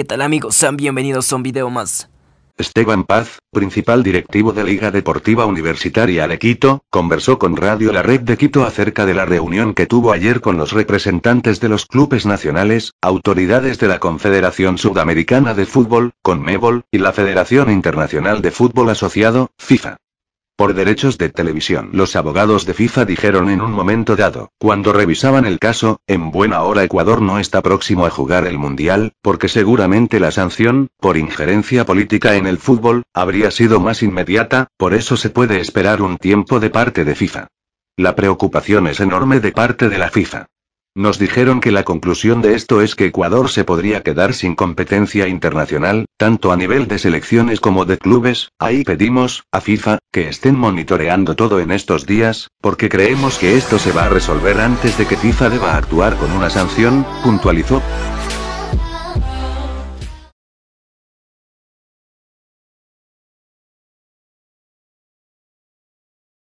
¿Qué tal amigos? Sean bienvenidos a un video más. Esteban Paz, principal directivo de Liga Deportiva Universitaria de Quito, conversó con Radio La Red de Quito acerca de la reunión que tuvo ayer con los representantes de los clubes nacionales, autoridades de la Confederación Sudamericana de Fútbol, CONMEBOL, y la Federación Internacional de Fútbol Asociado, FIFA por derechos de televisión. Los abogados de FIFA dijeron en un momento dado, cuando revisaban el caso, en buena hora Ecuador no está próximo a jugar el Mundial, porque seguramente la sanción, por injerencia política en el fútbol, habría sido más inmediata, por eso se puede esperar un tiempo de parte de FIFA. La preocupación es enorme de parte de la FIFA. Nos dijeron que la conclusión de esto es que Ecuador se podría quedar sin competencia internacional, tanto a nivel de selecciones como de clubes, ahí pedimos, a FIFA, que estén monitoreando todo en estos días, porque creemos que esto se va a resolver antes de que FIFA deba actuar con una sanción, puntualizó.